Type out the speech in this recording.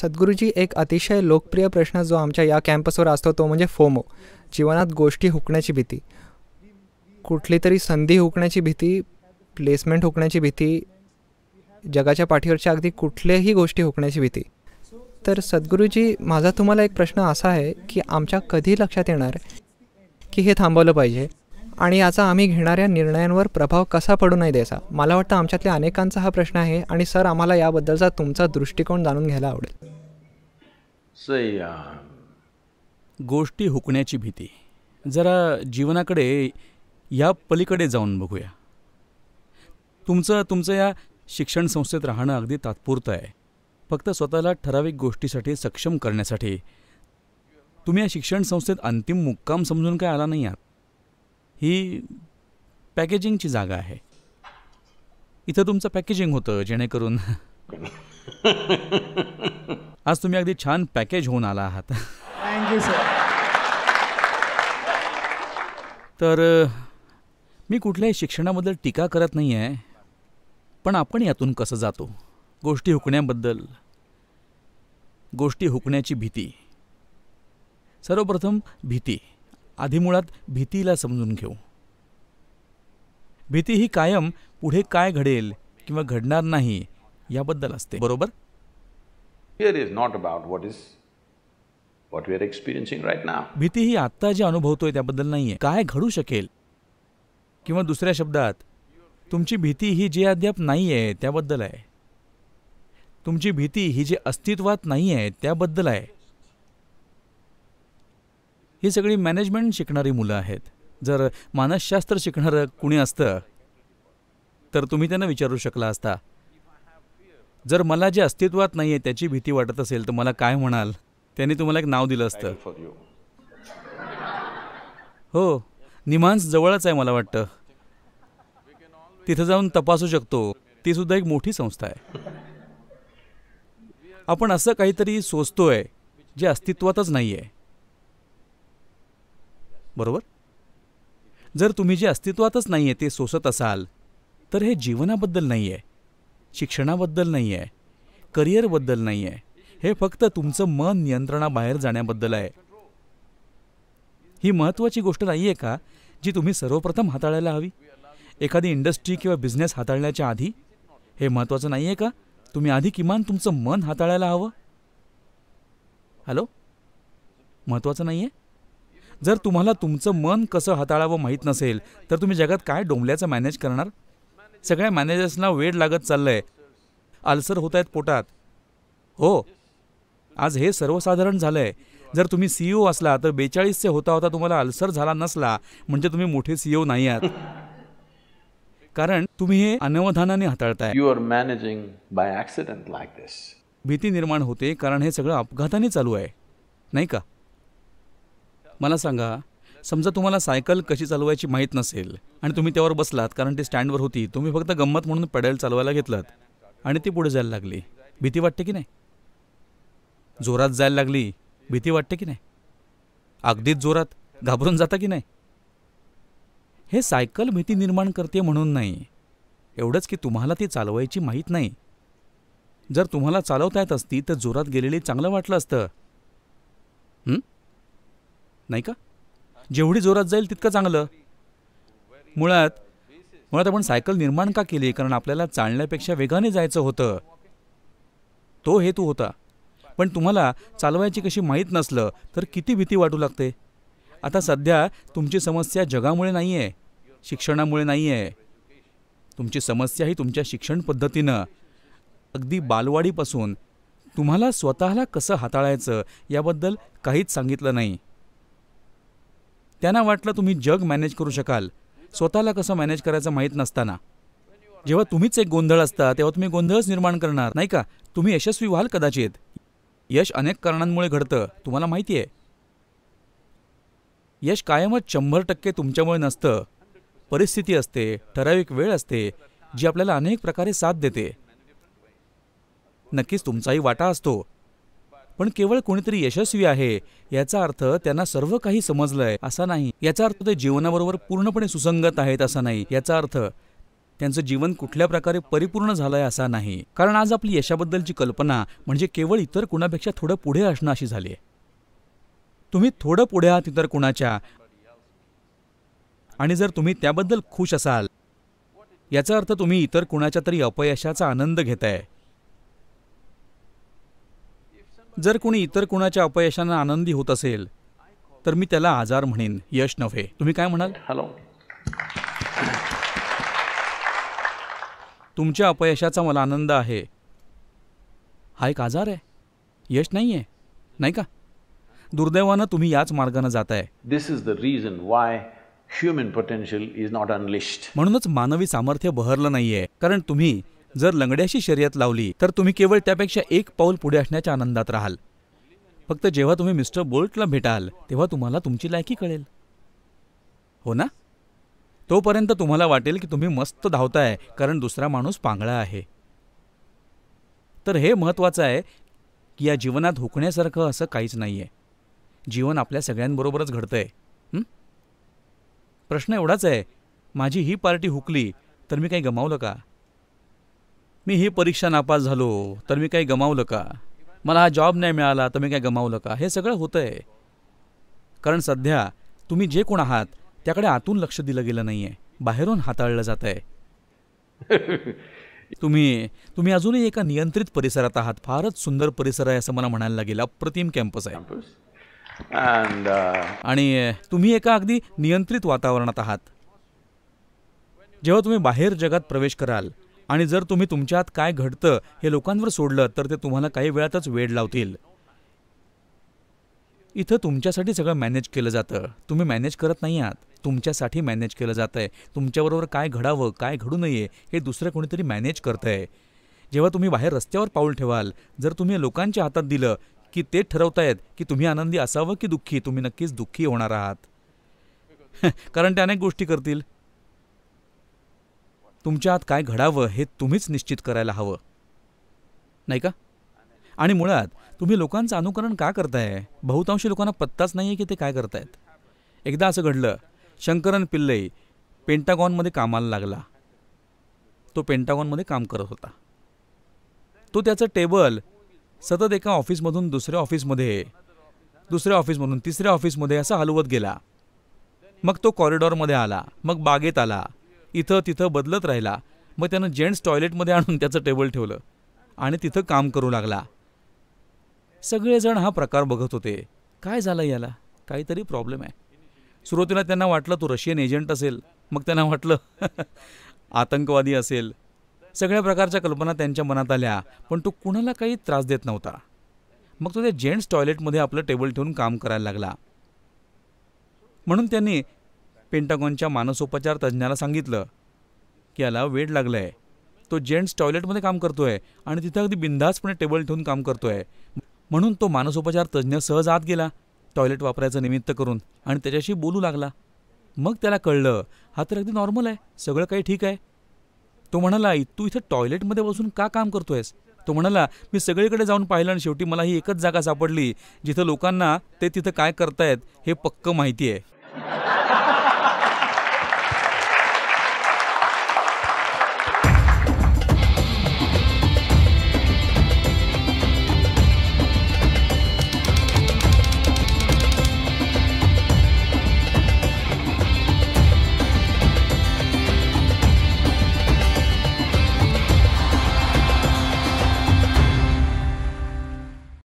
सद्गुरुजी एक अतिशय लोकप्रिय प्रश्न जो आमच्या या कॅम्पसवर असतो तो म्हणजे फोमो जीवनात गोष्टी हुकण्याची भीती कुठली तरी संधी हुकण्याची भीती प्लेसमेंट हुकण्याची भीती जगाच्या पाठीवरच्या अगदी कुठल्याही गोष्टी हुकण्याची भीती तर सद्गुरुजी माझा तुम्हाला एक प्रश्न असा आहे की आमच्या कधी लक्षात येणार की हे थांबवलं पाहिजे आणि याचा आम्ही घेणाऱ्या निर्णयांवर प्रभाव कसा पडू नाही द्यायचा मला वाटतं आमच्यातल्या अनेकांचा हा प्रश्न आहे आणि सर आम्हाला याबद्दलचा तुमचा दृष्टिकोन जाणून घ्यायला आवडेल गोष्टी हुकण्याची भीती जरा जीवनाकडे या पलीकडे जाऊन बघूया तुमचं तुमचं या शिक्षण संस्थेत राहणं अगदी तात्पुरतं आहे फक्त स्वतःला ठराविक गोष्टीसाठी सक्षम करण्यासाठी तुम्ही या शिक्षण संस्थेत अंतिम मुक्काम समजून काय आला नाही आहात ही पॅकेजिंगची जागा आहे इथं तुमचं पॅकेजिंग होतं जेणेकरून आज तुम्ही अगदी छान पॅकेज होऊन आला आहात थँक्यू सर तर मी कुठल्याही शिक्षणाबद्दल टीका करत नाही आहे पण आपण यातून कसं जातो गोष्टी हुकण्याबद्दल गोष्टी हुकण्याची भीती सर्वप्रथम भीती आधी मुळात भीतीला समजून घेऊ भीती ही कायम पुढे काय घडेल किंवा घडणार नाही याबद्दल असते बरोबर is not about is we भीती ही आत्ता जे अनुभवतोय त्याबद्दल नाही आहे काय घडू शकेल किंवा दुसऱ्या शब्दात तुमची भीती ही जी अद्याप नाही आहे त्याबद्दल आहे तुमची भीती ही जी अस्तित्वात नाही आहे त्याबद्दल आहे ही सगळी मॅनेजमेंट शिकणारी मुलं आहेत जर मानसशास्त्र शिकणारं कुणी असतं तर तुम्ही त्यांना विचारू शकला असता जर मला जे अस्तित्वात नाही आहे त्याची भीती वाटत असेल तर मला काय म्हणाल त्यांनी तुम्हाला एक नाव दिलं असतं हो निमांस जवळच आहे मला वाटतं तिथं जाऊन तपासू शकतो ती सुद्धा एक मोठी संस्था आहे आपण असं काहीतरी सोचतोय जे अस्तित्वातच नाही आहे बरोबर जर तुम्ही जे अस्तित्वातच नाही आहे ते सोसत असाल तर हे जीवनाबद्दल नाही आहे शिक्षणाबद्दल नाही आहे करिअरबद्दल नाही आहे हे फक्त तुमचं मन नियंत्रणाबाहेर जाण्याबद्दल आहे ही महत्त्वाची गोष्ट नाही आहे का जी तुम्ही सर्वप्रथम हाताळायला हवी एखादी इंडस्ट्री किंवा बिझनेस हाताळण्याच्या आधी हे महत्त्वाचं नाही आहे का तुम्ही आधी किमान तुमचं मन हाताळायला हवं हॅलो महत्त्वाचं नाही आहे जर तुम्हाला तुमचं मन कसं हाताळावं माहीत नसेल तर तुम्ही जगात काय डोंबल्याचं मॅनेज करणार सगळ्या मॅनेजर्सना वेळ लागत चाललंय आल्सर होत आहेत पोटात हो आज हे सर्वसाधारण झालंय जर तुम्ही सीईओ e असला तर बेचाळीसचे होता होता तुम्हाला अल्सर झाला नसला म्हणजे तुम्ही मोठे सीईओ e नाही आहात कारण तुम्ही हे अनवधानाने हाताळताय you are managing by accident like this भीती निर्माण होते कारण हे सगळं अपघाताने चालू आहे नाही का मला सांगा समजा तुम्हाला सायकल कशी चालवायची माहीत नसेल आणि तुम्ही त्यावर बसलात कारण ती स्टँडवर होती तुम्ही फक्त गंमत म्हणून पेडल चालवायला घेतलात आणि ती पुढे जायला लागली भीती वाटते की नाही जोरात जायला लागली भीती वाटते की नाही अगदीच जोरात घाबरून जाता की नाही हे सायकल भीती निर्माण करते म्हणून नाही एवढंच की तुम्हाला ती चालवायची माहीत नाही जर तुम्हाला चालवता येत असती तर जोरात गेलेली चांगलं वाटलं असतं नाही का जेवढी जोरात जाईल तितकं चांगलं मुळात मुळात आपण सायकल निर्माण का केली कारण आपल्याला चालण्यापेक्षा वेगाने जायचं होतं तो हेतू होता पण तुम्हाला चालवायची कशी माहीत नसलं तर किती भीती वाटू लागते आता सध्या तुमची समस्या जगामुळे नाही आहे शिक्षणामुळे नाही आहे तुमची समस्या ही तुमच्या शिक्षण पद्धतीनं अगदी बालवाडीपासून तुम्हाला स्वतःला कसं हाताळायचं याबद्दल काहीच सांगितलं नाही त्यांना वाटलं तुम्ही जग मॅनेज करू शकाल स्वतःला कसं मॅनेज करायचं माहीत नसताना जेव्हा तुम्हीच एक गोंधळ असता तेव्हा तुम्ही गोंधळच निर्माण करणार नाही का तुम्ही यशस्वी व्हाल कदाचित यश अनेक कारणांमुळे घडतं तुम्हाला माहिती आहे यश कायमच शंभर टक्के तुमच्यामुळे नसतं परिस्थिती असते ठराविक वेळ असते जी आपल्याला अनेक प्रकारे साथ देते नक्कीच तुमचाही वाटा असतो पण केवळ कोणीतरी यशस्वी आहे याचा अर्थ त्यांना सर्व काही समजलंय असा नाही याचा अर्थ ते जीवनाबरोबर पूर्णपणे सुसंगत आहेत असा नाही याचा अर्थ त्यांचं जीवन कुठल्या प्रकारे परिपूर्ण झालंय असा नाही कारण आज आपली यशाबद्दलची कल्पना म्हणजे केवळ इतर कुणापेक्षा थोडं पुढे असणं अशी झाली आहे तुम्ही थोडं पुढे आहात इतर कुणाच्या आणि जर तुम्ही त्याबद्दल खुश असाल याचा अर्थ तुम्ही इतर कुणाच्या तरी अपयशाचा आनंद घेताय जर कोणी इतर कुणाच्या अपयशांना आनंदी होत असेल तर मी त्याला आजार म्हणेन यश नव्हे तुम्ही काय म्हणाल हॅलो तुमच्या अपयशाचा मला आनंद आहे हा एक आजार आहे यश नाही आहे नाही का दुर्दैवानं तुम्ही याच मार्गाने जाताय this is the reason why human potential is not unleashed म्हणूनच मानवी सामर्थ्य बहरलं नाहीये कारण तुम्ही जर लंगड्याशी शर्यत लावली तर तुम्ही केवळ त्यापेक्षा एक पाऊल पुढे असण्याच्या आनंदात राहाल फक्त जेव्हा तुम्ही मिस्टर बोल्टला भेटाल तेव्हा तुम्हाला तुमची लायकी कळेल हो ना तोपर्यंत तुम्हाला वाटेल की तुम्ही मस्त धावताय कारण दुसरा माणूस पांगळा आहे तर हे महत्त्वाचं आहे की या जीवनात हुकण्यासारखं असं काहीच नाही आहे जीवन आपल्या सगळ्यांबरोबरच घडतंय प्रश्न एवढाच आहे माझी ही पार्टी हुकली तर मी काही गमावलं का मी ही परीक्षा नापास झालो तर मी काही गमावलं का मला हा जॉब नाही मिळाला तर मी काय गमावलं का हे सगळं होतं आहे कारण सध्या तुम्ही जे कोण आहात त्याकडे आतून लक्ष दिलं गेलं नाही आहे बाहेरून हाताळलं जात आहे तुम्ही तुम्ही अजूनही एका नियंत्रित परिसरात आहात फारच सुंदर परिसर आहे असं मला म्हणायला लागेल अप्रतिम कॅम्पस आहे uh, आणि तुम्ही एका अगदी नियंत्रित वातावरणात आहात जेव्हा तुम्ही बाहेर जगात प्रवेश कराल आणि जर तुम्ही तुमच्या तुमच्यात काय घडतं हे लोकांवर सोडलं तर ते तुम्हाला काही वेळातच वेळ लावतील इथं तुमच्यासाठी सगळं मॅनेज केलं जातं तुम्ही मॅनेज करत नाही आहात तुमच्यासाठी मॅनेज केलं जातं आहे तुमच्याबरोबर काय घडावं काय घडू नये हे दुसरं कोणीतरी मॅनेज करतं आहे जेव्हा तुम्ही बाहेर रस्त्यावर पाऊल ठेवाल जर तुम्ही लोकांच्या हातात दिलं की ते ठरवतायत की तुम्ही आनंदी असावं की दुःखी तुम्ही नक्कीच दुःखी होणार आहात कारण ते अनेक गोष्टी करतील तुमच्या आत काय घडावं हे तुम्हीच निश्चित करायला हवं नाही का आणि मुळात तुम्ही लोकांचं अनुकरण का करताय बहुतांशी लोकांना पत्ताच नाही आहे की ते काय करतायत एकदा असं घडलं शंकरन पिल्लई पेंटागॉनमध्ये कामाला लागला तो पेंटागॉनमध्ये काम करत होता तो त्याचं टेबल सतत एका ऑफिसमधून दुसऱ्या ऑफिसमध्ये दुसऱ्या ऑफिसमधून तिसऱ्या ऑफिसमध्ये असा हलवत गेला मग तो कॉरिडॉरमध्ये आला मग बागेत आला इथं तिथं बदलत राहिला मग त्यानं जेंट्स टॉयलेटमध्ये आणून त्याचं टेबल ठेवलं आणि तिथं काम करू लागला सगळेजण हा प्रकार बघत होते काय झालं याला काहीतरी प्रॉब्लेम आहे सुरुवातीला त्यांना वाटलं तो रशियन एजंट असेल मग त्यांना वाटलं आतंकवादी असेल सगळ्या प्रकारच्या कल्पना त्यांच्या मनात आल्या पण तो कुणाला काही त्रास देत नव्हता मग तो त्या जेंट्स टॉयलेटमध्ये आपलं टेबल ठेवून काम करायला लागला म्हणून त्यांनी पेंटागॉनच्या मानसोपचार तज्ज्ञाला सांगितलं की याला वेळ लागला आहे तो जेंट्स टॉयलेटमध्ये काम करतो आहे आणि तिथं अगदी बिंदासपणे टेबल ठेवून काम करतो आहे म्हणून तो मानसोपचार तज्ज्ञ सहज आत गेला टॉयलेट वापरायचं निमित्त करून आणि त्याच्याशी बोलू लागला मग त्याला कळलं हा तर अगदी नॉर्मल आहे सगळं काही ठीक आहे तो म्हणाला तू इथं टॉयलेटमध्ये बसून का काम करतो आहेस तो म्हणाला मी सगळीकडे जाऊन पाहिलं आणि शेवटी मला ही एकच जागा सापडली जिथं लोकांना ते तिथं काय करतायत हे पक्क माहिती आहे